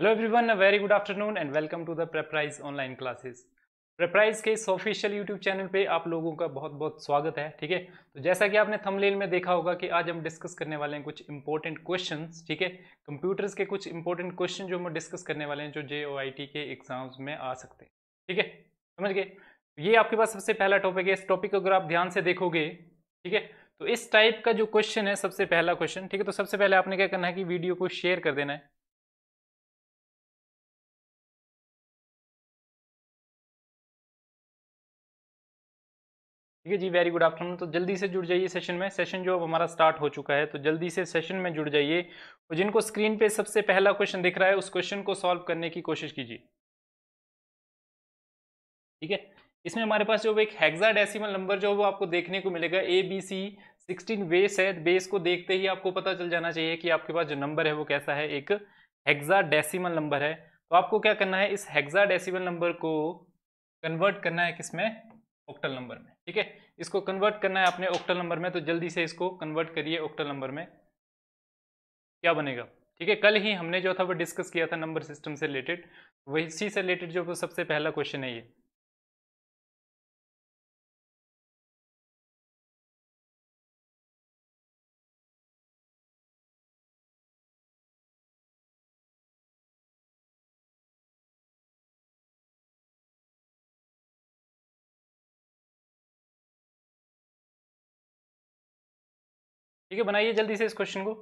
hello everyone a very good afternoon and welcome to the Preprise online classes Preprise के इस official YouTube channel पे आप लोगों का बहुत बहुत स्वागत है ठीक है तो जैसा कि आपने थंबनेल में देखा होगा कि आज हम डिस्कस करने वाले हैं कुछ इंपॉर्टेंट क्वेश्चन ठीक है कंप्यूटर्स के कुछ इंपॉर्टेंट क्वेश्चन जो हम डिस्कस करने वाले हैं जो जे के एग्जाम्स में आ सकते हैं ठीक है समझ गए तो ये आपके पास सबसे पहला टॉपिक है इस टॉपिक को अगर आप ध्यान से देखोगे ठीक है तो इस टाइप का जो क्वेश्चन है सबसे पहला क्वेश्चन ठीक है तो सबसे पहले आपने क्या करना है कि वीडियो को शेयर कर देना है ठीक है जी वेरी गुड आफ्टरनून तो जल्दी से जुड़ जाइए सेशन में सेशन जो अब हमारा स्टार्ट हो चुका है तो जल्दी से सेशन में जुड़ जाइए और जिनको स्क्रीन पे सबसे पहला क्वेश्चन दिख रहा है उस क्वेश्चन को सॉल्व करने की कोशिश कीजिए ठीक है इसमें हमारे पास जो एक हेक्सा डेसिमल नंबर जो वो आपको देखने को मिलेगा A B C sixteen base है बेस को देखते ही आपको पता चल जाना चाहिए कि आपके पास जो नंबर है वो कैसा है एक हेक्सा डेसिमल नंबर है तो आपको क्या करना है इस हेक्सा डेसिमल नंबर को कन्वर्ट करना है किसमें ऑक्टल नंबर में ठीक है इसको कन्वर्ट करना है अपने ऑक्टल नंबर में तो जल्दी से इसको कन्वर्ट करिए ऑक्टल नंबर में क्या बनेगा ठीक है कल ही हमने जो था वो डिस्कस किया था नंबर सिस्टम से रिलेटेड वही से रिलेटेड जो सबसे पहला क्वेश्चन है ये ठीक है बनाइए जल्दी से इस क्वेश्चन को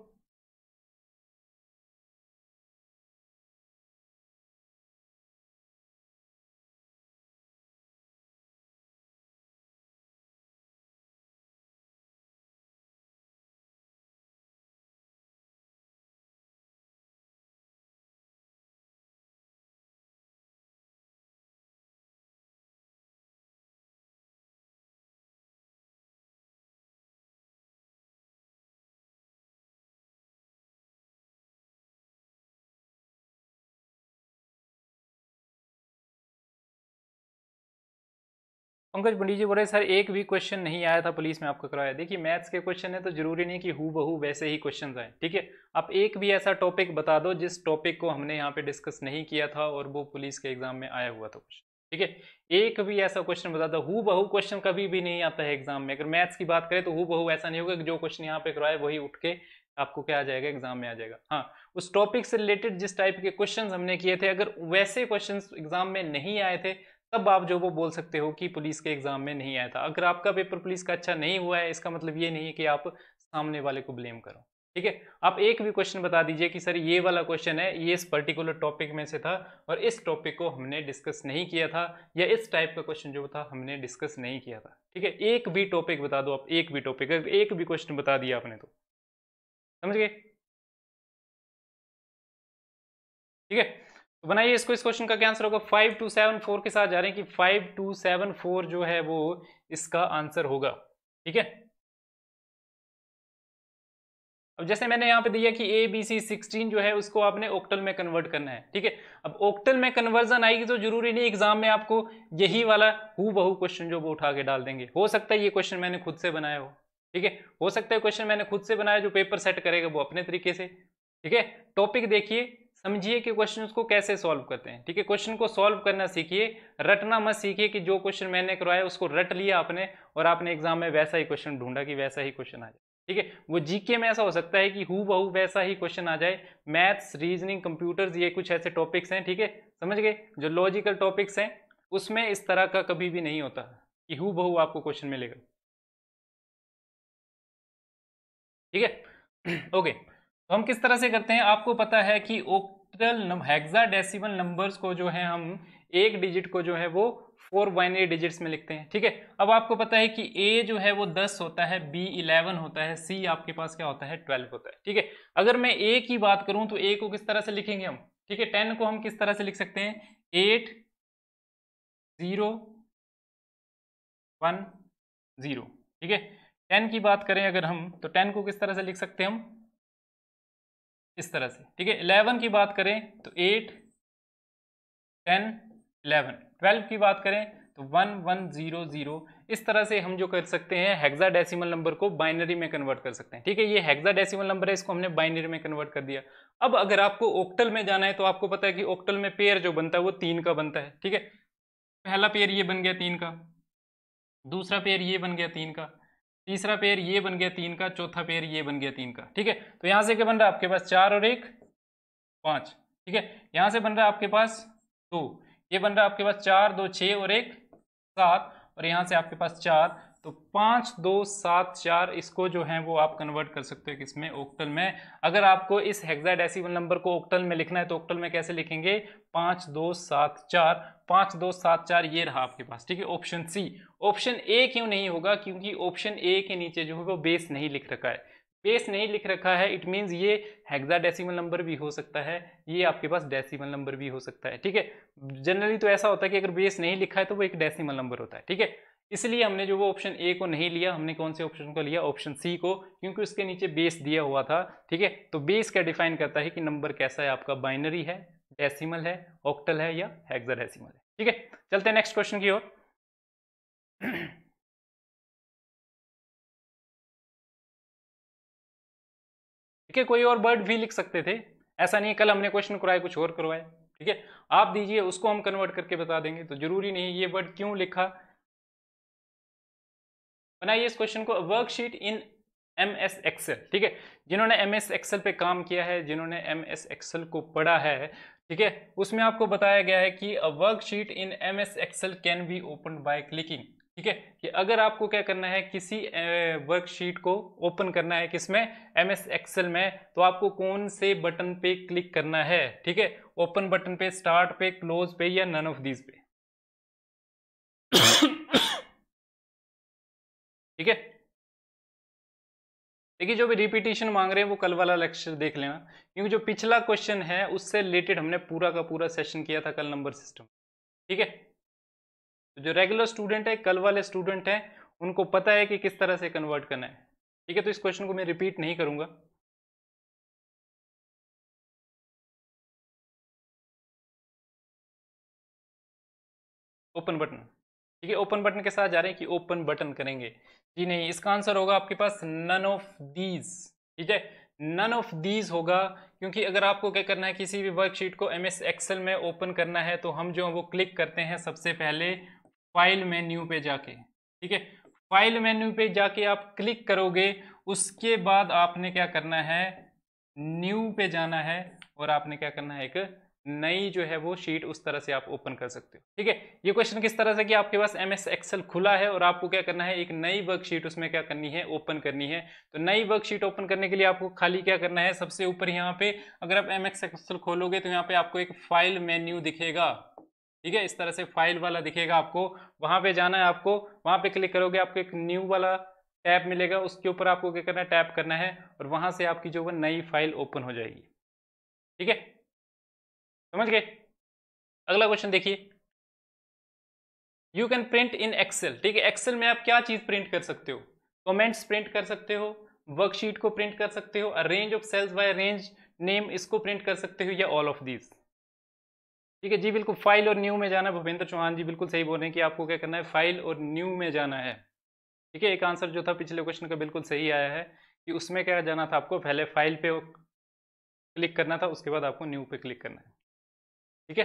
पंकज पंडित जी बोल रहे सर एक भी क्वेश्चन नहीं आया था पुलिस में आपको करवाया देखिए मैथ्स के क्वेश्चन है तो जरूरी नहीं कि हु बहू वैसे ही क्वेश्चन आए ठीक है आप एक भी ऐसा टॉपिक बता दो जिस टॉपिक को हमने यहाँ पे डिस्कस नहीं किया था और वो पुलिस के एग्जाम में आया हुआ था क्वेश्चन ठीक है एक भी ऐसा क्वेश्चन बता दो हु बहू क्वेश्चन कभी भी नहीं आता है एग्जाम में अगर मैथ्स की बात करें तो हु बहू ऐसा नहीं होगा कि जो क्वेश्चन यहाँ पे करवाए वही उठ के आपको क्या आ जाएगा एग्जाम में आ जाएगा हाँ उस टॉपिक से रिलेटेड जिस टाइप के क्वेश्चंस हमने किए थे अगर वैसे क्वेश्चंस एग्जाम में नहीं आए थे तब आप जो वो बोल सकते हो कि पुलिस के एग्ज़ाम में नहीं आया था अगर आपका पेपर पुलिस का अच्छा नहीं हुआ है इसका मतलब ये नहीं है कि आप सामने वाले को ब्लेम करो ठीक है आप एक भी क्वेश्चन बता दीजिए कि सर ये वाला क्वेश्चन है ये इस पर्टिकुलर टॉपिक में से था और इस टॉपिक को हमने डिस्कस नहीं किया था या इस टाइप का क्वेश्चन जो था हमने डिस्कस नहीं किया था ठीक है एक भी टॉपिक बता दो आप एक भी टॉपिक एक भी क्वेश्चन बता दिया आपने तो समझ गए ठीक है तो बनाइए इसको इस क्वेश्चन का क्या आंसर होगा फाइव टू सेवन फोर के साथ जा रहे हैं कि फाइव टू सेवन फोर जो है वो इसका आंसर होगा ठीक है अब जैसे मैंने यहां पे दिया कि ए बी सी सिक्सटीन जो है उसको आपने ओक्टल में कन्वर्ट करना है ठीक है अब ओक्टल में कन्वर्जन आएगी तो जरूरी नहीं एग्जाम में आपको यही वाला हु बहु क्वेश्चन जो वो उठा के डाल देंगे हो सकता है ये क्वेश्चन मैंने खुद से बनाया हो ठीक है हो सकता है क्वेश्चन मैंने खुद से बनाया जो पेपर सेट करेगा वो अपने तरीके से ठीक है टॉपिक देखिए समझिए कि क्वेश्चन को कैसे सॉल्व करते हैं ठीक है क्वेश्चन को सॉल्व करना सीखिए रटना मत सीखिए कि जो क्वेश्चन मैंने करवाया उसको रट लिया आपने और आपने एग्जाम में वैसा ही क्वेश्चन ढूंढा कि वैसा ही क्वेश्चन आ जाए ठीक है वो जीके में ऐसा हो सकता है कि हु बहु वैसा ही क्वेश्चन आ जाए मैथ्स रीजनिंग कंप्यूटर्स ये कुछ ऐसे टॉपिक्स हैं ठीक है समझ गए जो लॉजिकल टॉपिक्स हैं उसमें इस तरह का कभी भी नहीं होता कि हु बहु आपको क्वेश्चन मिलेगा ठीक है ओके तो हम किस तरह से करते हैं आपको पता है कि ओ टोटल हेक्साडेसिमल नंबर्स को जो है हम एक डिजिट को जो है वो फोर बाइनरी डिजिट्स में लिखते हैं ठीक है अब आपको पता है कि ए जो है वो दस होता है बी इलेवन होता है सी आपके पास क्या होता है ट्वेल्व होता है ठीक है अगर मैं ए की बात करूं तो ए को किस तरह से लिखेंगे हम ठीक है टेन को हम किस तरह से लिख सकते हैं एट जीरो वन जीरो ठीक है टेन की बात करें अगर हम तो टेन को किस तरह से लिख सकते हैं हम इस तरह से ठीक है इलेवन की बात करें तो एट टेन इलेवन ट्वेल्व की बात करें तो वन वन ज़ीरो ज़ीरो इस तरह से हम जो कर सकते हैं हेक्सा डेसिमल नंबर को बाइनरी में कन्वर्ट कर सकते हैं ठीक है ये हेक्सा डेसिमल नंबर है इसको हमने बाइनरी में कन्वर्ट कर दिया अब अगर आपको ओक्टल में जाना है तो आपको पता है कि ओक्टल में पेयर जो बनता है वो तीन का बनता है ठीक है पहला पेयर ये बन गया तीन का दूसरा पेयर ये बन गया तीन का तीसरा पेयर ये बन गया तीन का चौथा पेयर ये बन गया तीन का ठीक है तो यहां से क्या बन रहा है आपके पास चार और एक पांच ठीक है यहाँ से बन रहा है आपके पास दो ये बन रहा है आपके पास चार दो छ और एक सात और यहां से आपके पास चार तो पाँच दो सात चार इसको जो है वो आप कन्वर्ट कर सकते हो किसमें ओक्टल में अगर आपको इस हेक्साडेसिमल नंबर को ओक्टल में लिखना है तो ओक्टल में कैसे लिखेंगे पाँच दो सात चार पाँच दो सात चार ये रहा आपके पास ठीक है ऑप्शन सी ऑप्शन ए क्यों नहीं होगा क्योंकि ऑप्शन ए के नीचे जो है वो बेस नहीं लिख रखा है बेस नहीं लिख रखा है इट मीन्स ये हेक्सा डेसिमल नंबर भी हो सकता है ये आपके पास डेसिमल नंबर भी हो सकता है ठीक है जनरली तो ऐसा होता है कि अगर बेस नहीं लिखा है तो वो एक डेसिमल नंबर होता है ठीक है इसलिए हमने जो वो ऑप्शन ए को नहीं लिया हमने कौन से ऑप्शन को लिया ऑप्शन सी को क्योंकि उसके नीचे बेस दिया हुआ था ठीक है तो बेस क्या डिफाइन करता है कि नंबर कैसा है आपका बाइनरी है डेसिमल है ऑक्टल है या हेक्साडेसिमल है ठीक है चलते हैं नेक्स्ट क्वेश्चन की ओर ठीक है कोई और वर्ड भी लिख सकते थे ऐसा नहीं कल हमने क्वेश्चन कराया कुछ और करवाया ठीक है आप दीजिए उसको हम कन्वर्ट करके बता देंगे तो जरूरी नहीं ये वर्ड क्यों लिखा बनाइए इस क्वेश्चन को worksheet in M S Excel ठीक है जिन्होंने एम एस एक्सेल पे काम किया है जिन्होंने एम एस एक्सेल को पढ़ा है ठीक है उसमें आपको बताया गया है कि worksheet in M S Excel can be open by clicking ठीक है कि अगर आपको क्या करना है किसी वर्कशीट को ओपन करना है किसमें एम एस एक्सेल में तो आपको कौन से बटन पे क्लिक करना है ठीक है ओपन बटन पे स्टार्ट पे क्लोज पे या नन ऑफ दीज पे ठीक है देखिए जो भी रिपीटेशन मांग रहे हैं वो कल वाला लेक्चर देख लेना क्योंकि जो पिछला क्वेश्चन है उससे रिलेटेड हमने पूरा का पूरा सेशन किया था कल नंबर सिस्टम ठीक है तो जो रेगुलर स्टूडेंट है कल वाले स्टूडेंट हैं उनको पता है कि किस तरह से कन्वर्ट करना है ठीक है तो इस क्वेश्चन को मैं रिपीट नहीं करूँगा ओपन बटन ठीक है ओपन बटन के साथ जा रहे हैं कि ओपन बटन करेंगे जी नहीं इसका आंसर होगा आपके पास नन ऑफ दीज ठीक है नन ऑफ दीज होगा क्योंकि अगर आपको क्या करना है किसी भी वर्कशीट को एम एस एक्सेल में ओपन करना है तो हम जो है वो क्लिक करते हैं सबसे पहले फाइल मेन्यू पे जाके ठीक है फाइल मेन्यू पे जाके आप क्लिक करोगे उसके बाद आपने क्या करना है न्यू पे जाना है और आपने क्या करना है एक नई जो है वो शीट उस तरह से आप ओपन कर सकते हो ठीक है ये क्वेश्चन किस तरह से कि आपके पास एम एस एक्सेल खुला है और आपको क्या करना है एक नई वर्कशीट उसमें क्या करनी है ओपन करनी है तो नई वर्कशीट ओपन करने के लिए आपको खाली क्या करना है सबसे ऊपर यहाँ पे अगर आप एम एक्सेल खोलोगे तो यहाँ पे आपको एक फाइल मेन्यू दिखेगा ठीक है इस तरह से फाइल वाला दिखेगा आपको वहाँ पे जाना है आपको वहाँ पे क्लिक करोगे आपको एक न्यू वाला टैप मिलेगा उसके ऊपर आपको क्या करना है टैप करना है और वहाँ से आपकी जो वो नई फाइल ओपन हो जाएगी ठीक है समझ गए अगला क्वेश्चन देखिए you can print in Excel ठीक है एक्सेल में आप क्या चीज प्रिंट कर सकते हो कमेंट्स प्रिंट कर सकते हो वर्कशीट को प्रिंट कर सकते हो range of cells by range name इसको प्रिंट कर सकते हो या ऑल ऑफ दीज ठीक है जी बिल्कुल फाइल और न्यू में जाना है भूपेंद्र चौहान जी बिल्कुल सही बोल रहे हैं कि आपको क्या करना है फाइल और न्यू में जाना है ठीक है एक आंसर जो था पिछले क्वेश्चन का बिल्कुल सही आया है कि उसमें क्या जाना था आपको पहले फाइल पे क्लिक करना था उसके बाद आपको न्यू पे क्लिक करना है ठीक है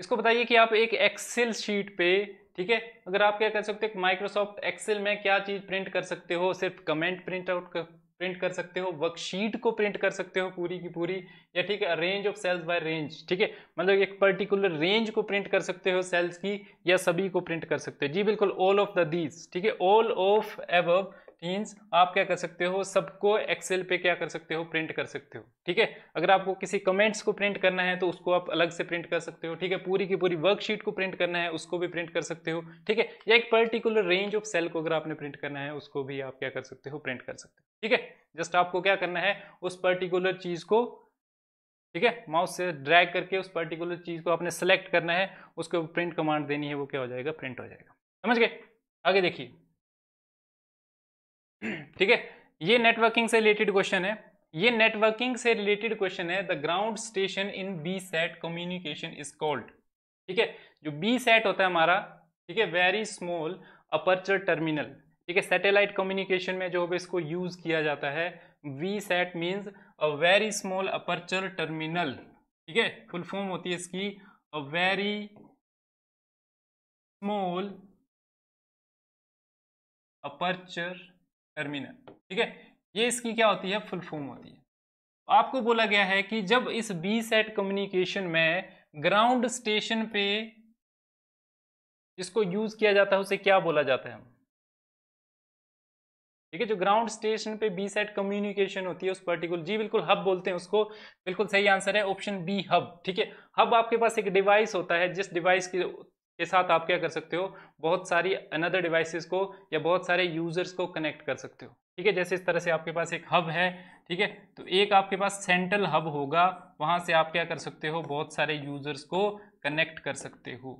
इसको बताइए कि आप एक एक्सेल शीट पे ठीक है अगर आप क्या कर सकते हो माइक्रोसॉफ्ट एक्सेल में क्या चीज़ प्रिंट कर सकते हो सिर्फ कमेंट प्रिंट आउट कर प्रिंट कर सकते हो वर्कशीट को प्रिंट कर सकते हो पूरी की पूरी या ठीक है range of cells by range ठीक है मतलब एक पर्टिकुलर रेंज को प्रिंट कर सकते हो सेल्स की या सभी को प्रिंट कर सकते हो जी बिल्कुल ऑल ऑफ द दीज ठीक है ऑल ऑफ एवब मीन्स आप क्या कर सकते हो सबको एक्सेल पे क्या कर सकते हो प्रिंट कर सकते हो ठीक है अगर आपको किसी कमेंट्स को प्रिंट करना है तो उसको आप अलग से प्रिंट कर सकते हो ठीक है पूरी की पूरी वर्कशीट को प्रिंट करना है उसको भी प्रिंट कर सकते हो ठीक है या एक पर्टिकुलर रेंज ऑफ सेल को अगर आपने प्रिंट करना है उसको भी आप क्या कर सकते हो प्रिंट कर सकते हो ठीक है जस्ट आपको क्या करना है उस पर्टिकुलर चीज़ को ठीक है माउस से ड्रैग करके उस पर्टिकुलर चीज़ को आपने सेलेक्ट करना है उसको प्रिंट कमांड देनी है वो क्या हो जाएगा प्रिंट हो जाएगा समझ गए आगे देखिए ठीक है ये नेटवर्किंग से रिलेटेड क्वेश्चन है ये नेटवर्किंग से रिलेटेड क्वेश्चन है the ground station in VSAT communication is called ठीक है जो बी सेट होता है हमारा ठीक है वेरी स्मॉल अपर्चर टर्मिनल ठीक है सैटेलाइट कम्युनिकेशन में जो होगा इसको यूज किया जाता है VSAT means a very small aperture terminal ठीक है फुल फॉर्म होती है इसकी a very small aperture terminal ठीक है ये इसकी क्या होती है फुल फॉर्म होती है तो आपको बोला गया है कि जब इस बी सेट कम्युनिकेशन में ग्राउंड स्टेशन पे जिसको यूज किया जाता है उसे क्या बोला जाता है ठीक है जो ग्राउंड स्टेशन पे बी सेट कम्युनिकेशन होती है उस पर्टिकुलर जी बिल्कुल हब बोलते हैं उसको बिल्कुल सही आंसर है ऑप्शन बी हब ठीक है हब आपके पास एक डिवाइस होता है जिस डिवाइस के के साथ आप क्या कर सकते हो बहुत सारी अनदर डिवाइसेस को या बहुत सारे यूजर्स को कनेक्ट कर सकते हो ठीक है जैसे इस तरह से आपके पास एक हब है ठीक है तो एक आपके पास सेंट्रल हब होगा वहाँ से आप क्या कर सकते हो बहुत सारे यूजर्स को कनेक्ट कर सकते हो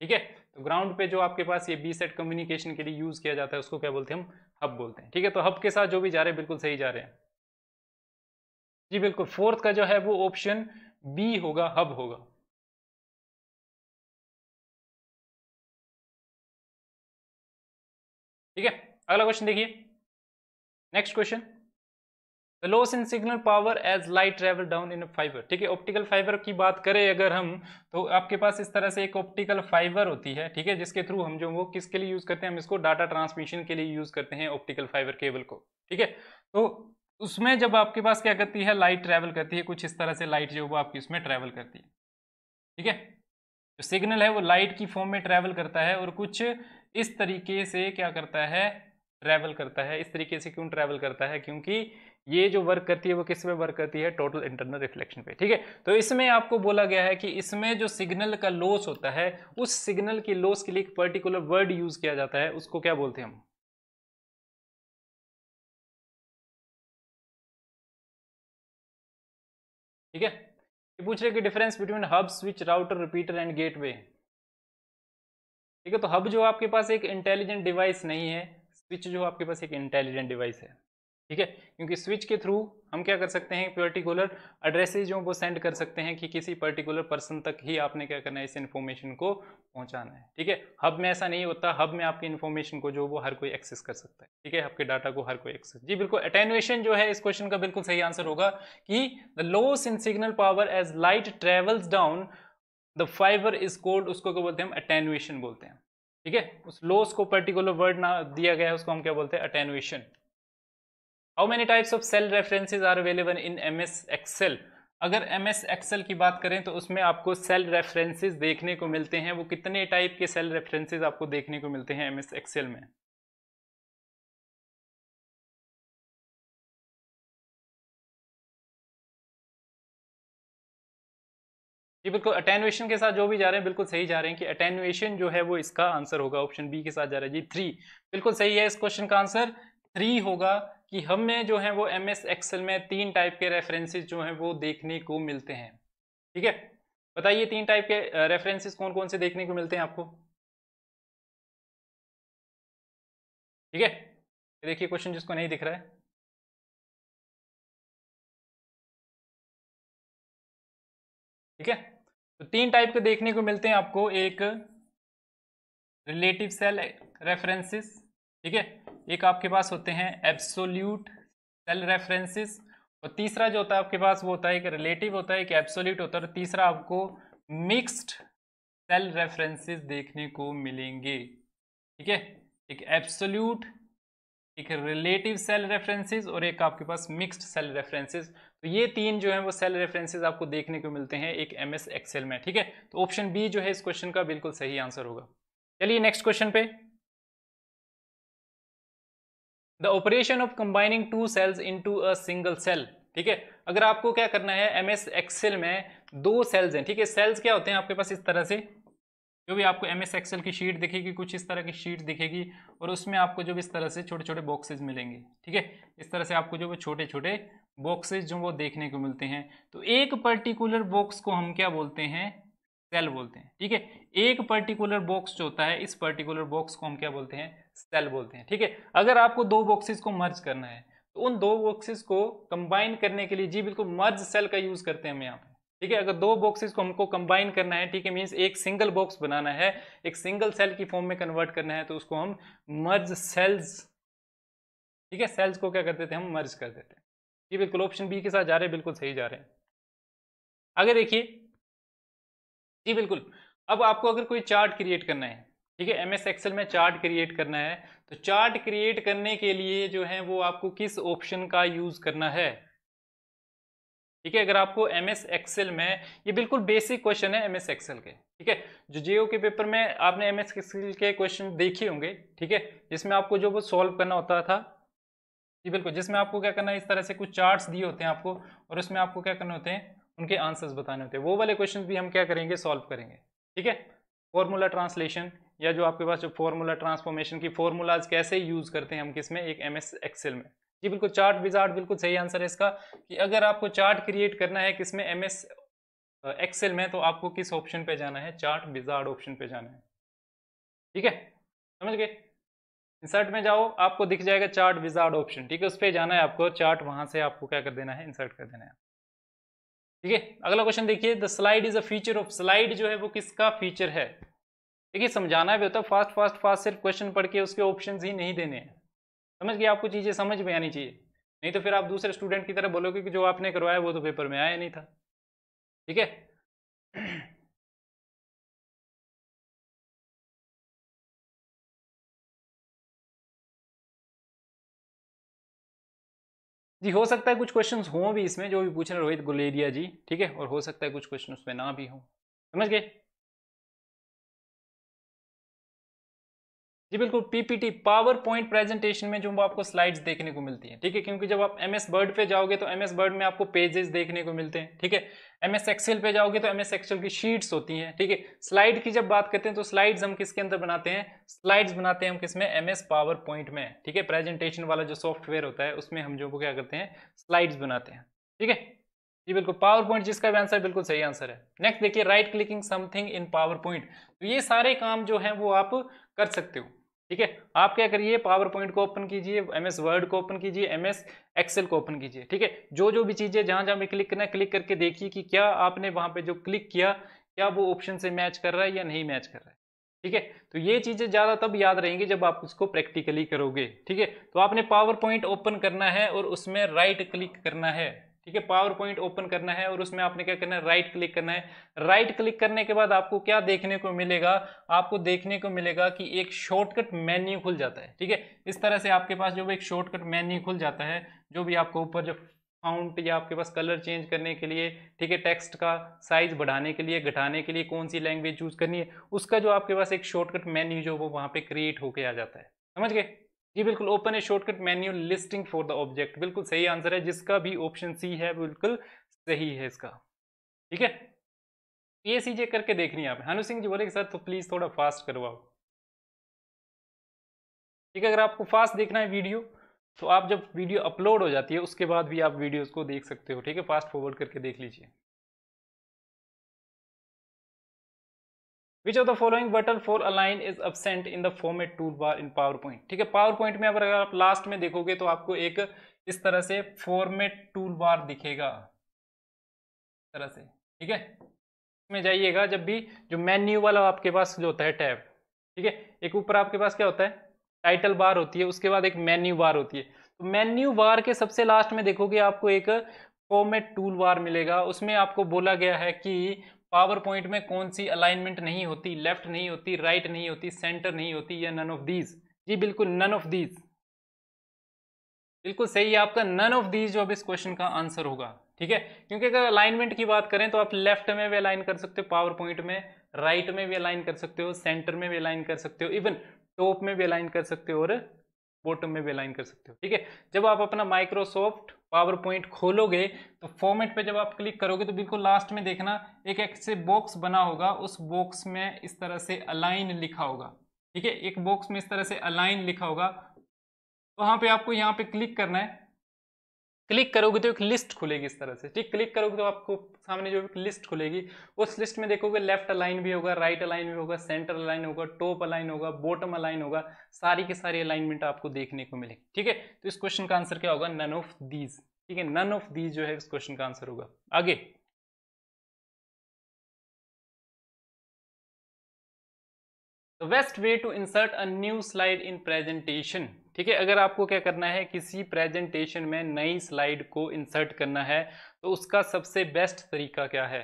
ठीक है तो ग्राउंड पे जो आपके पास ये बी सेट कम्युनिकेशन के लिए यूज़ किया जाता है उसको क्या बोलते हैं हम हब बोलते हैं ठीक है तो हब के साथ जो भी जा रहे हैं बिल्कुल सही जा रहे हैं जी बिल्कुल फोर्थ का जो है वो ऑप्शन बी होगा हब होगा ठीक है अगला क्वेश्चन देखिए next question the loss in signal power as light travel down in fibre ठीक है ऑप्टिकल फाइबर की बात करें अगर हम तो आपके पास इस तरह से एक ऑप्टिकल फाइबर होती है ठीक है जिसके थ्रू हम जो वो किसके लिए यूज़ करते हैं हम इसको डाटा ट्रांसमिशन के लिए यूज़ करते हैं ऑप्टिकल फाइबर केबल को ठीक है तो उसमें जब आपके पास क्या करती है लाइट ट्रैवल करती है कुछ इस तरह से लाइट जो वो आपकी उसमें ट्रैवल करती है ठीक है जो सिग्नल है वो लाइट की फॉर्म में ट्रैवल करता है और कुछ इस तरीके से क्या करता है ट्रैवल करता है इस तरीके से क्यों ट्रैवल करता है क्योंकि ये जो वर्क करती है वो किस पे वर्क करती है टोटल इंटरनल रिफ्लेक्शन पे ठीक है तो इसमें आपको बोला गया है कि इसमें जो सिग्नल का लॉस होता है उस सिग्नल की लॉस के लिए एक पर्टिकुलर वर्ड यूज किया जाता है उसको क्या बोलते हैं हम ठीक है ये पूछ रहे कि difference between hub switch router repeater and gateway ठीक है तो हब जो आपके पास एक इंटेलिजेंट डिवाइस नहीं है स्विच जो आपके पास एक इंटेलिजेंट डिवाइस है ठीक है क्योंकि स्विच के थ्रू हम क्या कर सकते हैं पर्टिकुलर एड्रेसेज जो वो सेंड कर सकते हैं कि किसी पर्टिकुलर पर्सन तक ही आपने क्या करना है इस इन्फॉर्मेशन को पहुंचाना है ठीक है हब में ऐसा नहीं होता हब में आपकी इन्फॉर्मेशन को जो वो हर कोई एक्सेस कर सकता है ठीक है आपके डाटा को हर कोई एक्सेस जी बिल्कुल अटेनुएशन जो है इस क्वेश्चन का बिल्कुल सही आंसर होगा कि the loss in signal power as light travels down the fibre is called उसको क्या बोलते हैं हम अटेनुएशन बोलते हैं ठीक है उस लोस को पर्टिकुलर वर्ड ना दिया गया है उसको हम क्या बोलते हैं attenuation how many types of cell references are available in M S Excel अगर एम एस एक्सेल की बात करें तो उसमें आपको सेल रेफरेंसेज देखने को मिलते हैं वो कितने टाइप के सेल रेफरेंसेज आपको देखने को मिलते हैं एम एस एक्सेल में जी बिल्कुल अटेनुएशन के साथ जो भी जा रहे हैं बिल्कुल सही जा रहे हैं कि अटेनुएशन जो है वो इसका आंसर होगा ऑप्शन बी के साथ जा रहा है जी थ्री बिल्कुल सही है इस क्वेश्चन का आंसर थ्री होगा कि हमें जो है वो एम एस एक्सल में तीन टाइप के रेफरेंसेज जो हैं वो देखने को मिलते हैं ठीक है बताइए तीन टाइप के रेफरेंसेज कौन कौन से देखने को मिलते हैं आपको ठीक है देखिए क्वेश्चन जिसको नहीं दिख रहा है ठीक है तो तीन टाइप के देखने को मिलते हैं आपको एक रिलेटिव सेल रेफरेंसेस ठीक है एक आपके पास होते हैं एब्सोल्यूट सेल रेफरेंसेस और तीसरा जो होता है आपके पास वो होता है एक रिलेटिव होता है एक एब्सोल्यूट होता है और तीसरा आपको मिक्स्ड सेल रेफरेंसेस देखने को मिलेंगे ठीक है एक एब्सोल्यूट एक रिलेटिव सेल रेफरेंसेस और एक आपके पास मिक्स्ड सेल रेफरेंसेस तो ये तीन जो है वो सेल रेफरेंसेज आपको देखने को मिलते हैं एक एम एस एक्सेल में ठीक है तो ऑप्शन बी जो है इस क्वेश्चन का बिल्कुल सही आंसर होगा चलिए नेक्स्ट क्वेश्चन पे the operation of combining two cells into a single cell ठीक है अगर आपको क्या करना है एम एस एक्सेल में दो सेल्स हैं ठीक है सेल्स क्या होते हैं आपके पास इस तरह से जो भी आपको एम एस एक्सेल की शीट दिखेगी कुछ इस तरह की शीट दिखेगी और उसमें आपको जो भी इस तरह से छोटे छोटे बॉक्सेज मिलेंगे ठीक है इस तरह से आपको जो वो छोटे छोटे बॉक्सेज जो वो देखने को मिलते हैं तो एक पर्टिकुलर बॉक्स को हम क्या बोलते हैं सेल बोलते हैं ठीक है एक पर्टिकुलर बॉक्स जो होता है इस पर्टिकुलर बॉक्स को हम क्या बोलते हैं सेल बोलते हैं ठीक है अगर आपको दो बॉक्सेज को मर्ज करना है तो उन दो बॉक्सेज को कंबाइन करने के लिए जी बिल्कुल मर्ज सेल का यूज़ करते हैं हम यहाँ ठीक है अगर दो बॉक्सेस को हमको कंबाइन करना है ठीक है मीन्स एक सिंगल बॉक्स बनाना है एक सिंगल सेल की फॉर्म में कन्वर्ट करना है तो उसको हम मर्ज सेल्स ठीक है सेल्स को क्या कर देते हैं हम मर्ज कर देते हैं ये बिल्कुल ऑप्शन बी के साथ जा रहे हैं बिल्कुल सही जा रहे हैं आगे देखिए जी बिल्कुल अब आपको अगर कोई चार्ट क्रिएट करना है ठीक है एम एस एक्सेल में चार्ट क्रिएट करना है तो चार्ट क्रिएट करने के लिए जो है वो आपको किस ऑप्शन का यूज़ करना है ठीक है अगर आपको एम एस एक्सेल में ये बिल्कुल बेसिक क्वेश्चन है एम एस एक्सेल के ठीक है जो जियो के पेपर में आपने एम एस एक्सेल के क्वेश्चन देखे होंगे ठीक है जिसमें आपको जो वो सॉल्व करना होता था जी बिल्कुल जिसमें आपको क्या करना है इस तरह से कुछ चार्ट्स दिए होते हैं आपको और उसमें आपको क्या करने होते हैं उनके आंसर्स बताने होते हैं वो वाले क्वेश्चन भी हम क्या करेंगे सॉल्व करेंगे ठीक है फॉर्मूला ट्रांसलेशन या जो आपके पास जो फॉर्मूला ट्रांसफॉर्मेशन की फॉर्मूलाज कैसे यूज़ करते हैं हम किस में एक एम एस एक्सेल में जी बिल्कुल चार्ट विजार्ट बिल्कुल सही आंसर है इसका कि अगर आपको चार्ट क्रिएट करना है किसमें एम एस एक्सेल में तो आपको किस ऑप्शन पे जाना है चार्ट विजार्ड ऑप्शन पे जाना है ठीक है समझ गए इंसर्ट में जाओ आपको दिख जाएगा चार्ट विजार्ड ऑप्शन ठीक है उस पर जाना है आपको चार्ट वहां से आपको क्या कर देना है इंसर्ट कर देना है ठीक है अगला क्वेश्चन देखिए the slide is a feature of slide जो है वो किसका फीचर है देखिए समझाना भी होता है फास्ट फास्ट फास्ट सिर्फ क्वेश्चन पढ़ के उसके ऑप्शन ही नहीं देने हैं समझ गए आपको चीज़ें समझ में आनी चाहिए नहीं तो फिर आप दूसरे स्टूडेंट की तरह बोलोगे कि जो आपने करवाया वो तो पेपर में आया नहीं था ठीक है जी हो सकता है कुछ क्वेश्चन हों भी इसमें जो भी पूछ रहे रोहित गुलेरिया जी ठीक है और हो सकता है कुछ क्वेश्चन उसमें ना भी हों समझ गए जी बिल्कुल पीपीटी पावर पॉइंट प्रेजेंटेशन में जो आपको स्लाइड्स देखने को मिलती है ठीक है क्योंकि जब आप एम एस वर्ड पे जाओगे तो एम एस वर्ड में आपको पेजेस देखने को मिलते हैं ठीक है एम एस एक्सेल पे जाओगे तो एम एस एक्सेल की शीट्स होती हैं ठीक है स्लाइड की जब बात करते हैं तो स्लाइड्स हम किसके अंदर बनाते हैं स्लाइड्स बनाते हैं हम किसमें एम एस पावर पॉइंट में ठीक है प्रेजेंटेशन वाला जो सॉफ्टवेयर होता है उसमें हम जो क्या करते हैं स्लाइड्स बनाते हैं ठीक है जी बिल्कुल पावर पॉइंट जिसका भी आंसर बिल्कुल सही आंसर है नेक्स्ट देखिए right clicking something in PowerPoint तो ये सारे काम जो है वो आप कर सकते हो ठीक है आप क्या करिए पावर पॉइंट को ओपन कीजिए एम एस वर्ड को ओपन कीजिए एम एस एक्सेल को ओपन कीजिए ठीक है जो जो भी चीज़ें जहाँ जहाँ भी क्लिक करना है क्लिक करके देखिए कि क्या आपने वहाँ पे जो क्लिक किया क्या वो ऑप्शन से मैच कर रहा है या नहीं मैच कर रहा है ठीक है तो ये चीज़ें ज़्यादा तब याद रहेंगी जब आप उसको प्रैक्टिकली करोगे ठीक है तो आपने पावर पॉइंट ओपन करना है और उसमें राइट क्लिक करना है ठीक है पावर पॉइंट ओपन करना है और उसमें आपने क्या करना है राइट क्लिक करना है राइट क्लिक करने के बाद आपको क्या देखने को मिलेगा आपको देखने को मिलेगा कि एक शॉर्टकट मेन्यू खुल जाता है ठीक है इस तरह से आपके पास जो भी एक शॉर्टकट मेन्यू खुल जाता है जो भी आपको ऊपर जो फाउंट या आपके पास कलर चेंज करने के लिए ठीक है टेक्स्ट का साइज बढ़ाने के लिए घटाने के लिए कौन सी लैंग्वेज यूज़ करनी है उसका जो आपके पास एक शॉर्टकट मेन्यू जो वो वहाँ पे क्रिएट होके आ जाता है समझ गए जी बिल्कुल ओपन है shortcut menu listing for the object बिल्कुल सही आंसर है जिसका भी ऑप्शन सी है बिल्कुल सही है इसका ठीक है ये चीजें करके देखनी है आप हनु सिंह जी बोले के साथ तो प्लीज थोड़ा फास्ट करवाओ ठीक है अगर आपको फास्ट देखना है वीडियो तो आप जब वीडियो अपलोड हो जाती है उसके बाद भी आप वीडियोस को देख सकते हो ठीक है फास्ट फॉरवर्ड करके देख लीजिए which of the following button for align is absent in the format toolbar in PowerPoint ठीक है पावर पॉइंट में अगर अगर आप लास्ट में देखोगे तो आपको एक इस तरह से फॉर्मेट टूल बार दिखेगा इस तरह से ठीक है में जाइएगा जब भी जो मेन्यू वाला आपके पास जो होता है टैब ठीक है एक ऊपर आपके पास क्या होता है टाइटल बार होती है उसके बाद एक मेन्यू बार होती है तो मेन्यू बार के सबसे लास्ट में देखोगे आपको एक फॉर्मेट टूल बार मिलेगा उसमें आपको बोला गया है कि पावर पॉइंट में कौन सी अलाइनमेंट नहीं होती लेफ्ट नहीं होती राइट right नहीं होती सेंटर नहीं होती या नन ऑफ दीज जी बिल्कुल नन ऑफ दीज बिल्कुल सही है आपका नन ऑफ दीज जो अब इस क्वेश्चन का आंसर होगा ठीक है क्योंकि अगर अलाइनमेंट की बात करें तो आप लेफ्ट में भी अलाइन कर सकते हो पावर पॉइंट में राइट right में भी अलाइन कर सकते हो सेंटर में भी अलाइन कर सकते हो इवन टॉप में भी अलाइन कर सकते हो और बॉटम में भी अलाइन कर सकते हो ठीक है जब आप अपना माइक्रोसॉफ्ट पावर पॉइंट खोलोगे तो फॉर्मेट पे जब आप क्लिक करोगे तो बिल्कुल लास्ट में देखना एक एक से बॉक्स बना होगा उस बॉक्स में इस तरह से अलाइन लिखा होगा ठीक है एक बॉक्स में इस तरह से अलाइन लिखा होगा तो वहाँ पे आपको यहाँ पे क्लिक करना है क्लिक करोगे तो एक लिस्ट खुलेगी इस तरह से ठीक क्लिक करोगे तो आपको सामने जो एक लिस्ट खुलेगी उस लिस्ट में देखोगे लेफ्ट अलाइन भी होगा राइट अलाइन भी होगा सेंटर अलाइन होगा टॉप अलाइन होगा बॉटम अलाइन होगा सारी के सारी अलाइनमेंट आपको देखने को मिलेगी ठीक है तो इस क्वेश्चन का आंसर क्या होगा नन ऑफ दीज ठीक है नन ऑफ दीज जो है इस क्वेश्चन का आंसर होगा आगे the best way to insert a new slide in presentation ठीक है अगर आपको क्या करना है किसी प्रेजेंटेशन में नई स्लाइड को इंसर्ट करना है तो उसका सबसे बेस्ट तरीका क्या है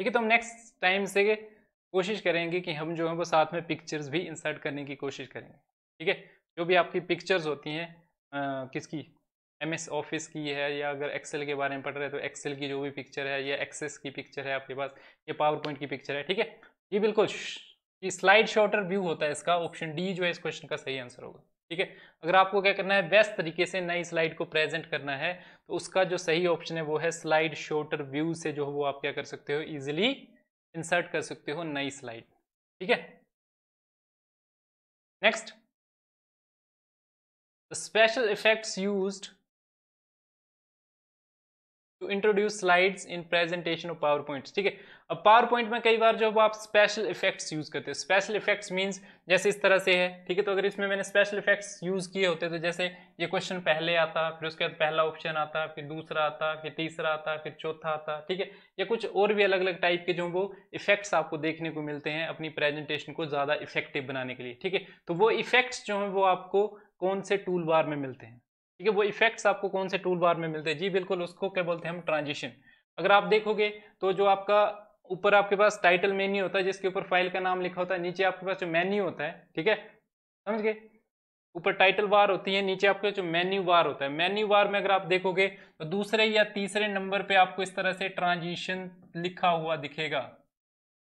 ठीक है तो हम नेक्स्ट टाइम से कोशिश करेंगे कि हम जो है वो साथ में पिक्चर्स भी इंसर्ट करने की कोशिश करेंगे ठीक है जो भी आपकी पिक्चर्स होती हैं किसकी एम एस ऑफिस की है या अगर एक्सेल के बारे में पढ़ रहे हैं तो एक्सेल की जो भी पिक्चर है या एक्सेस की पिक्चर है आपके पास या पावर पॉइंट की पिक्चर है ठीक है ये बिल्कुल ये स्लाइड शॉर्टर व्यू होता है इसका ऑप्शन डी जो है इस क्वेश्चन का सही आंसर होगा ठीक है अगर आपको क्या करना है बेस्ट तरीके से नई स्लाइड को प्रेजेंट करना है तो उसका जो सही ऑप्शन है वो है स्लाइड शॉर्टर व्यू से जो है वो आप क्या कर सकते हो ईज़िली इंसर्ट कर सकते हो नई स्लाइड ठीक है next special effects used to introduce slides in presentation of PowerPoint ठीक है अब पावर पॉइंट में कई बार जो आप स्पेशल इफेक्ट्स यूज़ करते हो स्पेशल इफेक्ट्स मीन्स जैसे इस तरह से है ठीक है तो अगर इसमें मैंने स्पेशल इफेक्ट्स यूज़ किए होते तो जैसे ये क्वेश्चन पहले आता फिर उसके बाद पहला ऑप्शन आता फिर दूसरा आता फिर तीसरा आता फिर चौथा आता ठीक है या कुछ और भी अलग अलग टाइप के जो वो इफेक्ट्स आपको देखने को मिलते हैं अपनी प्रेजेंटेशन को ज़्यादा इफेक्टिव बनाने के लिए ठीक है तो वो इफेक्ट्स जो हैं वो आपको कौन से टूल बार में मिलते हैं ठीक है वो इफेक्ट्स आपको कौन से टूल बार में मिलते हैं जी बिल्कुल उसको क्या बोलते हैं हम ट्रांजिशन अगर आप देखोगे तो जो आपका ऊपर आपके पास टाइटल मेन्यू होता है जिसके ऊपर फाइल का नाम लिखा होता है नीचे आपके पास जो मेन्यू होता है ठीक है समझ गए ऊपर टाइटल बार होती है नीचे आपके जो मेन्यू बार होता है मेन्यू बार में अगर आप देखोगे तो दूसरे या तीसरे नंबर पे आपको इस तरह से ट्रांजिशन लिखा हुआ दिखेगा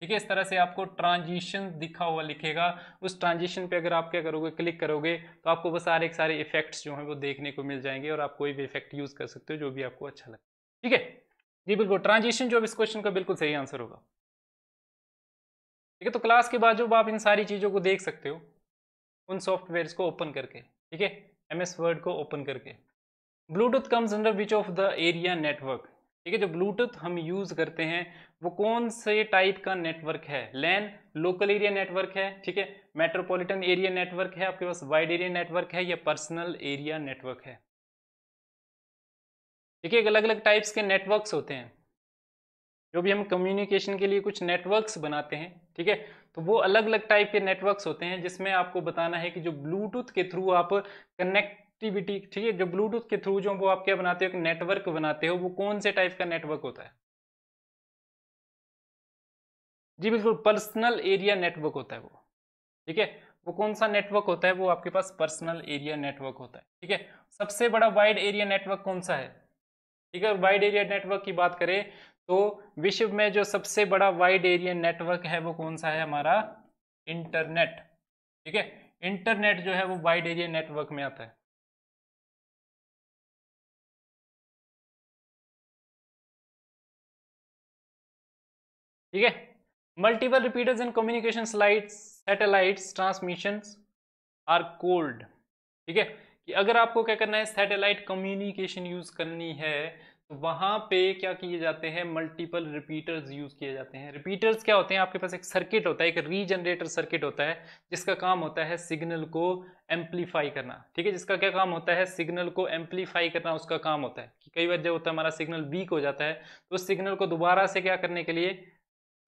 ठीक है इस तरह से आपको ट्रांजिशन दिखा हुआ लिखेगा उस ट्रांजिशन पे अगर आप क्या करोगे क्लिक करोगे तो आपको वो सारे एक सारे इफेक्ट्स जो हैं वो देखने को मिल जाएंगे और आप कोई भी इफेक्ट यूज़ कर सकते हो जो भी आपको अच्छा लगे ठीक है जी बिल्कुल ट्रांजिशन जो इस क्वेश्चन का बिल्कुल सही आंसर होगा ठीक है तो क्लास के बाद जो आप इन सारी चीज़ों को देख सकते हो उन सॉफ्टवेयर को ओपन करके ठीक है एम एस वर्ड को ओपन करके Bluetooth comes under which of the area network ठीक है जो ब्लूटूथ हम यूज़ करते हैं वो कौन से टाइप का नेटवर्क है लैन लोकल एरिया नेटवर्क है ठीक है मेट्रोपॉलिटन एरिया नेटवर्क है आपके पास वाइड एरिया नेटवर्क है या पर्सनल एरिया नेटवर्क है ठीक है अलग अलग टाइप्स के नेटवर्क्स होते हैं जो भी हम कम्युनिकेशन के लिए कुछ नेटवर्क्स बनाते हैं ठीक है तो वो अलग अलग टाइप के नेटवर्क्स होते हैं जिसमें आपको बताना है कि जो ब्लूटूथ के थ्रू आप कनेक्ट कनेक्टिविटी ठीक है जो ब्लूटूथ के थ्रू जो वो आप क्या बनाते हो एक नेटवर्क बनाते हो वो कौन से टाइप का नेटवर्क होता है जी बिल्कुल पर्सनल एरिया नेटवर्क होता है वो ठीक है वो कौन सा नेटवर्क होता है वो आपके पास पर्सनल एरिया नेटवर्क होता है ठीक है सबसे बड़ा वाइड एरिया नेटवर्क कौन सा है ठीक है वाइड एरिया नेटवर्क की बात करें तो विश्व में जो सबसे बड़ा वाइड एरिया नेटवर्क है वो कौन सा है हमारा इंटरनेट ठीक है इंटरनेट जो है वो वाइड एरिया नेटवर्क में आता है ठीक है multiple repeaters in communication slides satellites transmission are called ठीक है कि अगर आपको क्या करना है सैटेलाइट कम्युनिकेशन यूज करनी है तो वहां पे क्या किए जाते हैं मल्टीपल रिपीटर्स यूज किए जाते हैं रिपीटर्स क्या होते हैं आपके पास एक सर्किट होता है एक रीजनरेटर सर्किट होता है जिसका काम होता है सिग्नल को एम्पलीफाई करना ठीक है जिसका क्या काम होता है सिग्नल को एम्पलीफाई करना उसका काम होता है कि कई बार जब होता है हमारा सिग्नल वीक हो जाता है तो उस सिग्नल को दोबारा से क्या करने के लिए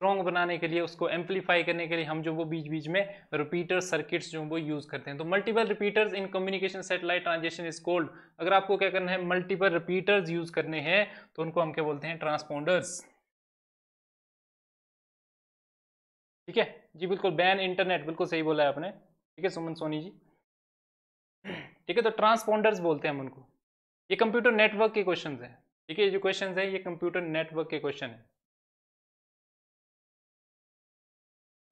स्ट्रॉन्ग बनाने के लिए उसको एम्पलीफाई करने के लिए हम जो वो बीच बीच में रिपीटर सर्किट्स जो वो यूज़ करते हैं तो multiple repeaters in communication satellite transaction is called अगर आपको क्या करना है मल्टीपल रिपीटर्स यूज़ करने हैं तो उनको हम क्या बोलते हैं ट्रांसपोंडर्स ठीक है जी बिल्कुल बैन इंटरनेट बिल्कुल सही बोला है आपने ठीक है सुमन सोनी जी ठीक है तो ट्रांसपोंडर्स बोलते हैं हम उनको ये कंप्यूटर नेटवर्क के क्वेश्चन है ठीक है ये जो क्वेश्चन है ये कंप्यूटर नेटवर्क के क्वेश्चन है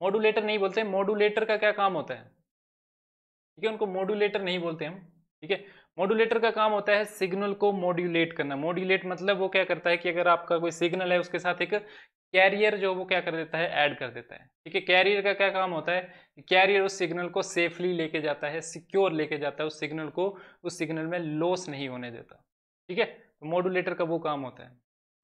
मॉड्यूलेटर नहीं बोलते मॉड्यूलेटर का क्या काम होता है ठीक है उनको मॉड्यूलेटर नहीं बोलते हम ठीक है मॉड्यूलेटर का काम होता है सिग्नल को मॉड्यूलेट करना मॉड्यूलेट मतलब वो क्या करता है कि अगर आपका कोई सिग्नल है उसके साथ एक कैरियर जो वो क्या कर देता है ऐड कर देता है ठीक है कैरियर का क्या काम होता है कैरियर उस सिग्नल को सेफली लेके जाता है सिक्योर लेके जाता है उस सिग्नल को उस सिग्नल में लॉस नहीं होने देता ठीक है तो मॉड्यूलेटर का वो काम होता है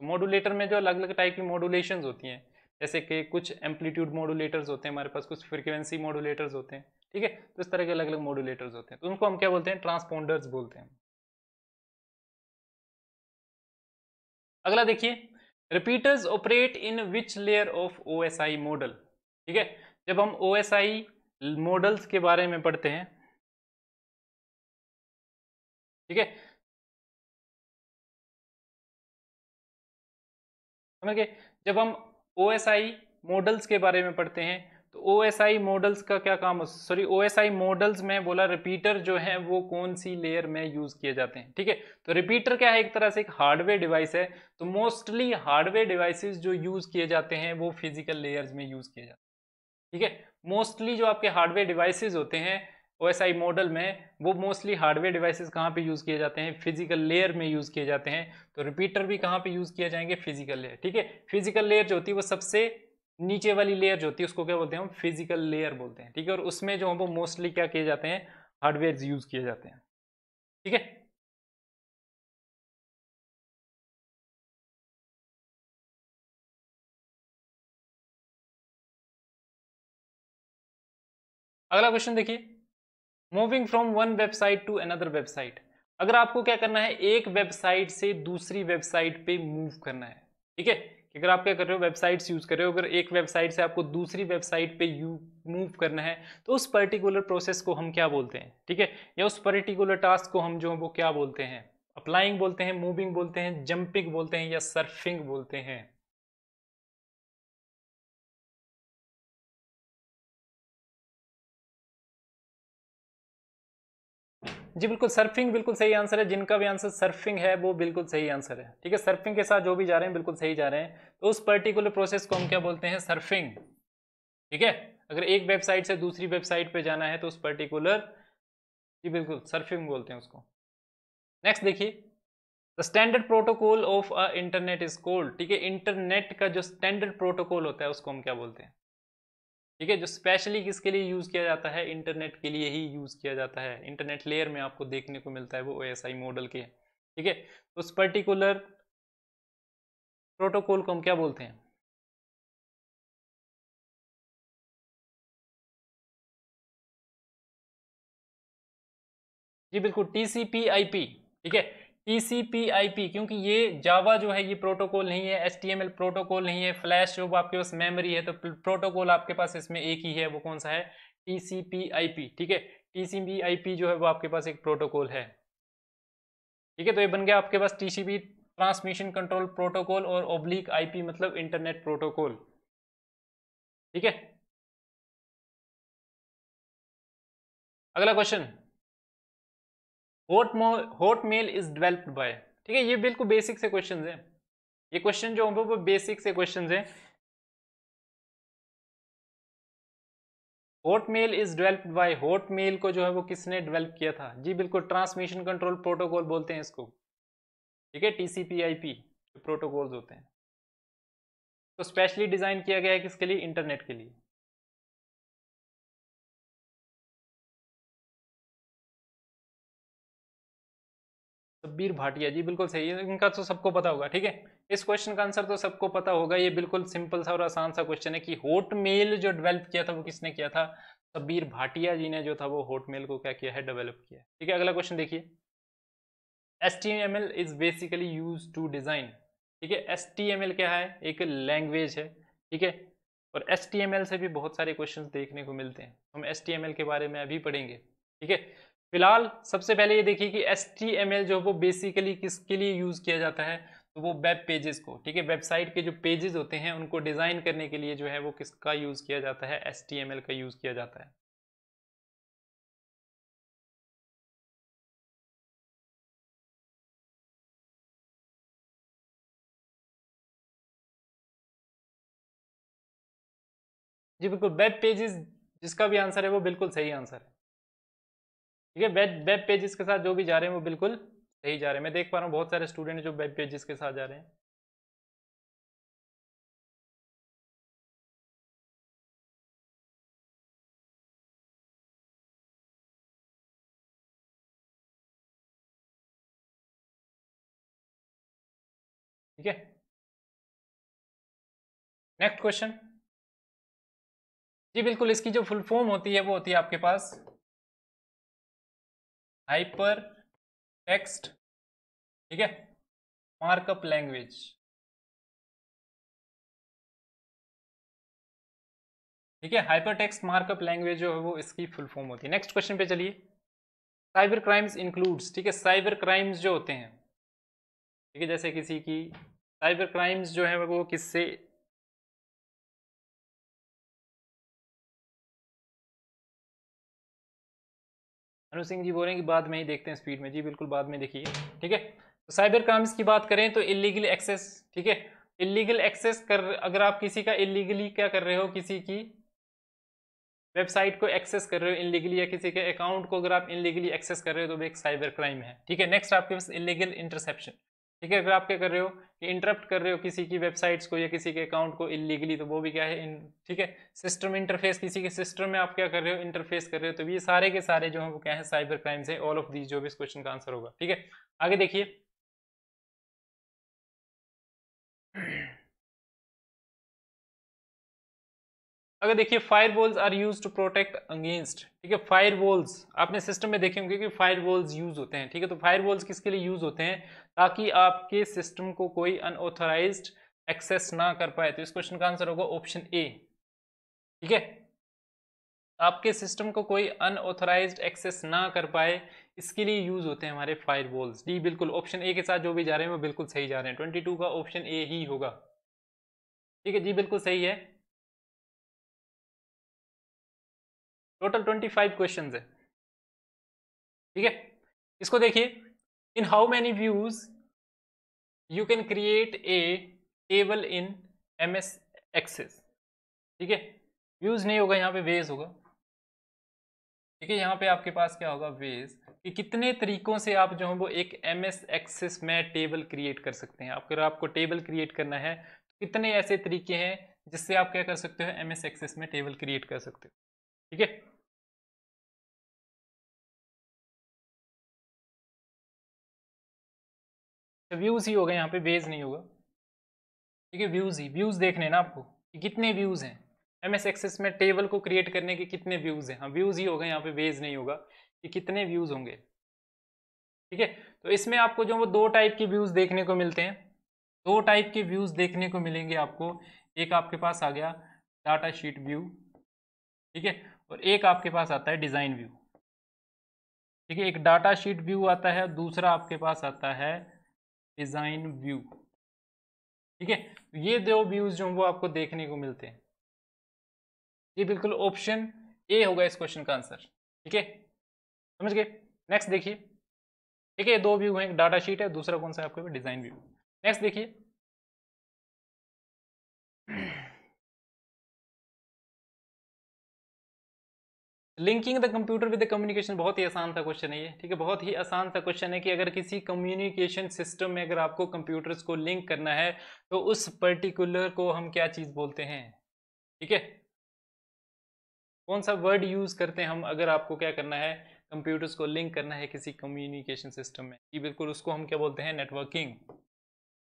मॉडुलेटर में जो अलग अलग टाइप की मॉड्यूलेशंस होती हैं जैसे कि कुछ एम्पलीट्यूड मॉडुलेटर्स होते हैं हमारे पास कुछ फ्रिक्वेंसी मॉडुलेटर्स होते हैं ठीक है तो इस तरह के अलग अलग मॉडुलेटर्स होते हैं तो उनको हम क्या बोलते हैं ट्रांसपोंडर्स बोलते हैं अगला देखिए repeaters operate in which layer of O S I model ठीक है जब हम ओ एस आई मॉडल्स के बारे में पढ़ते हैं ठीक है समझ गए जब हम ओ मॉडल्स के बारे में पढ़ते हैं तो ओ मॉडल्स का क्या काम सॉरी ओ मॉडल्स में बोला रिपीटर जो है वो कौन सी लेयर में यूज़ किए जाते हैं ठीक है तो रिपीटर क्या है एक तरह से एक हार्डवेयर डिवाइस है तो मोस्टली हार्डवेयर डिवाइसेस जो यूज़ किए जाते हैं वो फिजिकल लेयर्स में यूज़ किए जाते हैं ठीक है मोस्टली जो आपके हार्डवेयर डिवाइसेज होते हैं ओ मॉडल में वो मोस्टली हार्डवेयर डिवाइसेस कहाँ पे यूज़ किए जाते हैं फिजिकल लेयर में यूज़ किए जाते हैं तो रिपीटर भी कहाँ पे यूज़ किए जाएंगे फिजिकल लेयर ठीक है फिजिकल लेयर जो होती है वो सबसे नीचे वाली लेयर जो होती है उसको क्या बोलते हैं हम फिजिकल लेयर बोलते हैं ठीक है और उसमें जो हम वो मोस्टली क्या किए जाते हैं हार्डवेयर यूज़ किए जाते हैं ठीक है अगला क्वेश्चन देखिए moving from one website to another website अगर आपको क्या करना है एक वेबसाइट से दूसरी वेबसाइट पे मूव करना है ठीक है अगर आप क्या कर रहे हो वेबसाइट्स यूज़ कर रहे हो अगर एक वेबसाइट से आपको दूसरी वेबसाइट पे यू मूव करना है तो उस पर्टिकुलर प्रोसेस को हम क्या बोलते हैं ठीक है या उस पर्टिकुलर टास्क को हम जो है वो क्या बोलते हैं अप्लाइंग बोलते हैं मूविंग बोलते हैं जंपिंग बोलते हैं या सर्फिंग बोलते हैं जी बिल्कुल सर्फिंग बिल्कुल सही आंसर है जिनका भी आंसर सर्फिंग है वो बिल्कुल सही आंसर है ठीक है सर्फिंग के साथ जो भी जा रहे हैं बिल्कुल सही जा रहे हैं तो उस पर्टिकुलर प्रोसेस को हम क्या बोलते हैं सर्फिंग ठीक है अगर एक वेबसाइट से दूसरी वेबसाइट पे जाना है तो उस पर्टिकुलर जी बिल्कुल सर्फिंग बोलते हैं उसको नेक्स्ट देखिए the standard protocol of a internet is called ठीक है इंटरनेट का जो स्टैंडर्ड प्रोटोकॉल होता है उसको हम क्या बोलते हैं ठीक है जो स्पेशली किसके लिए यूज़ किया जाता है इंटरनेट के लिए ही यूज़ किया जाता है इंटरनेट लेयर में आपको देखने को मिलता है वो ओ मॉडल के ठीक है तो उस पर्टिकुलर प्रोटोकॉल को हम क्या बोलते हैं जी बिल्कुल T C P I P ठीक है TCP/IP क्योंकि ये जावा जो है ये प्रोटोकॉल नहीं है HTML प्रोटोकॉल नहीं है फ्लैश जो आपके पास मेमोरी है तो प्रोटोकॉल आपके पास इसमें एक ही है वो कौन सा है TCP/IP ठीक है TCP/IP जो है वो आपके पास एक प्रोटोकॉल है ठीक है तो ये बन गया आपके पास TCP ट्रांसमिशन कंट्रोल प्रोटोकॉल और ओब्लिक आईपी मतलब इंटरनेट प्रोटोकॉल ठीक है अगला क्वेश्चन होट होट मेल इज डेवलप्ड बाय ठीक है ये बिल्कुल बेसिक से क्वेश्चन है ये क्वेश्चन जो होंगे वो बेसिक से क्वेश्चन है Hotmail is developed by Hotmail को जो है वो किसने डेवलप किया था जी बिल्कुल ट्रांसमिशन कंट्रोल प्रोटोकॉल बोलते हैं इसको ठीक है T C P I P protocol होते हैं तो स्पेशली डिज़ाइन किया गया है किसके लिए इंटरनेट के लिए सब्बीर भाटिया जी बिल्कुल सही है इनका तो सबको पता होगा ठीक है इस क्वेश्चन का आंसर तो सबको पता होगा ये बिल्कुल सिंपल सा और आसान सा क्वेश्चन है कि होटमेल जो डेवलप किया था वो किसने किया था सब्बीर भाटिया जी ने जो था वो होटमेल को क्या किया है डेवलप किया ठीक है अगला क्वेश्चन देखिए S T M L is basically use to design ठीक है एस टी एम एल क्या है एक लैंग्वेज है ठीक है और एस टी एम एल से भी बहुत सारे क्वेश्चन देखने को मिलते हैं हम एस टी एम एल के बारे में अभी पढ़ेंगे ठीक है फिलहाल सबसे पहले ये देखिए कि एस जो है वो बेसिकली किसके लिए यूज़ किया जाता है तो वो वेब पेजेस को ठीक है वेबसाइट के जो पेजेस होते हैं उनको डिज़ाइन करने के लिए जो है वो किसका यूज़ किया जाता है एस का यूज़ किया जाता है जी बिल्कुल वेब पेजेस जिसका भी आंसर है वो बिल्कुल सही आंसर है ठीक है वेब वेब पेजेस के साथ जो भी जा रहे हैं वो बिल्कुल सही जा रहे हैं मैं देख पा रहा हूँ बहुत सारे स्टूडेंट जो वेब पेजेस के साथ जा रहे हैं ठीक है नेक्स्ट क्वेश्चन जी बिल्कुल इसकी जो फुल फॉर्म होती है वो होती है आपके पास हाइपर टेक्स्ट ठीक है मार्कअप लैंग्वेज ठीक है हाइपर टेक्स्ट मार्कअप लैंग्वेज जो है वो इसकी फुल फॉर्म होती है नेक्स्ट क्वेश्चन पे चलिए साइबर क्राइम्स इंक्लूड्स ठीक है साइबर क्राइम्स जो होते हैं ठीक है जैसे किसी की साइबर क्राइम्स जो है वो किससे अनु सिंह जी बोल रहे हैं कि बाद में ही देखते हैं स्पीड में जी बिल्कुल बाद में देखिए ठीक है तो साइबर क्राइम्स की बात करें तो इलीगल एक्सेस ठीक है इलीगल एक्सेस कर अगर आप किसी का इलीगली क्या कर रहे हो किसी की वेबसाइट को एक्सेस कर रहे हो इनलीगली या किसी के अकाउंट को अगर आप इनलीगली एक्सेस कर रहे हो तो वो एक साइबर क्राइम है ठीक है नेक्स्ट आपके पास इलीगल इंटरसेप्शन ठीक है अगर आप क्या कर रहे हो कि इंटरप्ट कर रहे हो किसी की वेबसाइट्स को या किसी के अकाउंट को इलीगली तो वो भी क्या है ठीक है सिस्टम इंटरफेस किसी के सिस्टम में आप क्या कर रहे हो इंटरफेस कर रहे हो तो ये सारे के सारे जो है वो क्या है साइबर क्राइम्स है ऑल ऑफ दीज जो भी इस क्वेश्चन का आंसर होगा ठीक है आगे देखिए अगर देखिए firewalls are use to protect against ठीक है फायर वॉल्स आपने सिस्टम में देखे होंगे कि फायर वॉल्स यूज होते हैं ठीक है तो फायर वॉल्स किसके लिए यूज होते हैं ताकि आपके सिस्टम को कोई अनऑथराइज एक्सेस ना कर पाए तो इस क्वेश्चन का आंसर होगा ऑप्शन ए ठीक है आपके सिस्टम को कोई अनऑथराइज एक्सेस ना कर पाए इसके लिए यूज होते हैं हमारे फायर वॉल्स डी बिल्कुल ऑप्शन ए के साथ जो भी जा रहे हैं वो बिल्कुल सही जा रहे हैं ट्वेंटी टू का ऑप्शन ए ही होगा ठीक है जी बिल्कुल सही है टोटल ट्वेंटी फाइव क्वेश्चन है ठीक है इसको देखिए in how many views you can create a table in M S Access ठीक है व्यूज नहीं होगा यहाँ पे वेज होगा ठीक है यहाँ पे आपके पास क्या होगा वेज कि कितने तरीकों से आप जो है वो एक एम एस एक्सेस में टेबल क्रिएट कर सकते हैं अगर आपको टेबल क्रिएट करना है कितने ऐसे तरीके हैं जिससे आप क्या कर सकते हो एम एस एक्सेस में टेबल क्रिएट कर सकते हो ठीक है व्यूज अच्छा, ही होगा यहाँ पे वेज नहीं होगा ठीक है व्यूज ही व्यूज देखने ना आपको कि कितने व्यूज हैं एम एस एक्सेस में टेबल को क्रिएट करने के कितने व्यूज हैं हाँ व्यूज ही होगा यहाँ पे वेज नहीं होगा कि कितने व्यूज होंगे ठीक है तो इसमें आपको जो वो दो टाइप के व्यूज देखने को मिलते हैं दो टाइप के व्यूज देखने को मिलेंगे आपको एक आपके पास आ गया डाटा शीट व्यू ठीक है और एक आपके पास आता है डिज़ाइन व्यू ठीक है एक डाटा शीट व्यू आता है दूसरा आपके पास आता है डिज़ाइन व्यू ठीक है ये दो व्यूज जो वो आपको देखने को मिलते हैं ये बिल्कुल ऑप्शन ए होगा इस क्वेश्चन का आंसर ठीक है समझ गए नेक्स्ट देखिए ठीक है दो व्यू हैं एक डाटा शीट है दूसरा कौन सा आपके आपके डिज़ाइन व्यू नेक्स्ट देखिए linking the computer with the communication बहुत ही आसान सा क्वेश्चन है ये ठीक है बहुत ही आसान सा क्वेश्चन है कि अगर किसी कम्युनिकेशन सिस्टम में अगर आपको कंप्यूटर्स को लिंक करना है तो उस पर्टिकुलर को हम क्या चीज़ बोलते हैं ठीक है कौन सा वर्ड यूज़ करते हैं हम अगर आपको क्या करना है कंप्यूटर्स को लिंक करना है किसी कम्युनिकेशन सिस्टम में जी बिल्कुल उसको हम क्या बोलते हैं नेटवर्किंग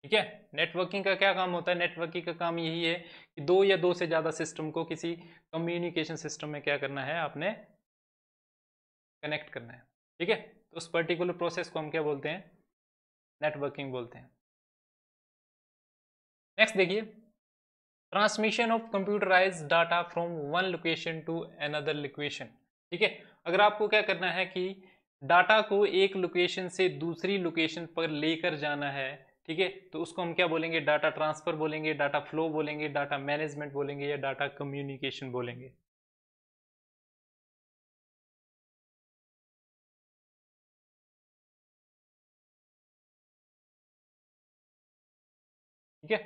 ठीक है नेटवर्किंग का क्या काम होता है नेटवर्किंग का काम यही है कि दो या दो से ज़्यादा सिस्टम को किसी कम्युनिकेशन सिस्टम में क्या करना है आपने कनेक्ट करना है ठीक है तो उस पर्टिकुलर प्रोसेस को हम क्या बोलते हैं नेटवर्किंग बोलते हैं नेक्स्ट देखिए transmission of computerise data from one location to another location ठीक है अगर आपको क्या करना है कि डाटा को एक लोकेशन से दूसरी लोकेशन पर लेकर जाना है ठीक है तो उसको हम क्या बोलेंगे डाटा ट्रांसफर बोलेंगे डाटा फ्लो बोलेंगे डाटा मैनेजमेंट बोलेंगे या डाटा कम्युनिकेशन बोलेंगे ठीक है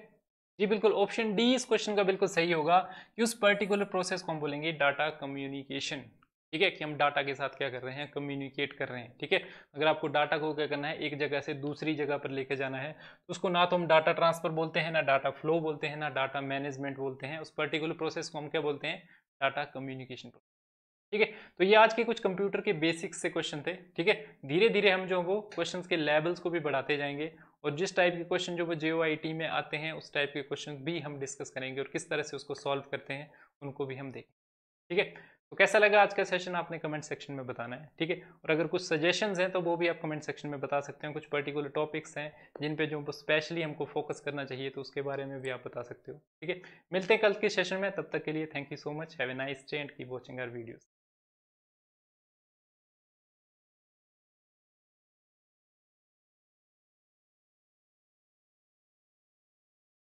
जी बिल्कुल ऑप्शन डी इस क्वेश्चन का बिल्कुल सही होगा कि उस पर्टिकुलर प्रोसेस को हम बोलेंगे डाटा कम्युनिकेशन ठीक है कि हम डाटा के साथ क्या कर रहे हैं कम्युनिकेट कर रहे हैं ठीक है अगर आपको डाटा को क्या करना है एक जगह से दूसरी जगह पर लेके जाना है तो उसको ना तो हम डाटा ट्रांसफर बोलते हैं ना डाटा फ्लो बोलते हैं ना डाटा मैनेजमेंट बोलते हैं उस पर्टिकुलर प्रोसेस को हम क्या बोलते हैं डाटा कम्युनिकेशन ठीक है तो ये आज के कुछ कंप्यूटर के बेसिक्स से क्वेश्चन थे ठीक है धीरे धीरे हम जो वो क्वेश्चन के लेवल्स को भी बढ़ाते जाएंगे और जिस टाइप के क्वेश्चन जो वो जे में आते हैं उस टाइप के क्वेश्चन भी हम डिस्कस करेंगे और किस तरह से उसको सॉल्व करते हैं उनको भी हम देखेंगे ठीक है तो कैसा लगा आज का सेशन आपने कमेंट सेक्शन में बताना है ठीक है और अगर कुछ सजेशंस हैं तो वो भी आप कमेंट सेक्शन में बता सकते हैं कुछ पर्टिकुलर टॉपिक्स हैं जिन पे जो स्पेशली हमको फोकस करना चाहिए तो उसके बारे में भी आप बता सकते हो ठीक है मिलते हैं कल के सेशन में तब तक के लिए thank you so much have a nice day and keep watching our videos